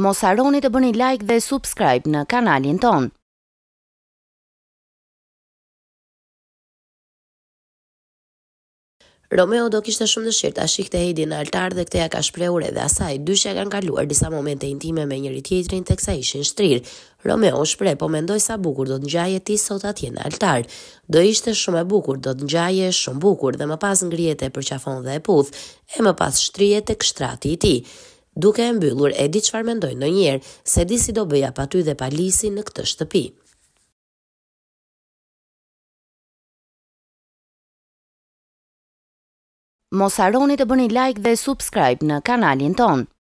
mos aroni të bëni like dhe subscribe në kanalin ton. Romeo do kishte shumë dëshirë ta shikte Heidi në altar dhe kthea ka shprehur edhe asaj dyshja kanë kaluar disa momente intime me njëri tjetrin teksa ishin shtrirë. Romeo u shpreh, po mendoj sa bukur do të ngjaje ti sot atje në altar. Do ishte shumë e bukur, do të ngjaje shumë bukur dhe më pas ngrihet e përqafon dhe e puth, e më pas shtrihet tek shtrati i ti. tij duke e mbyllur e di që farë në njerë se di si do bëja paty dhe palisi në këtë shtëpi. Mos haroni të bëni like dhe subscribe në kanalin tonë.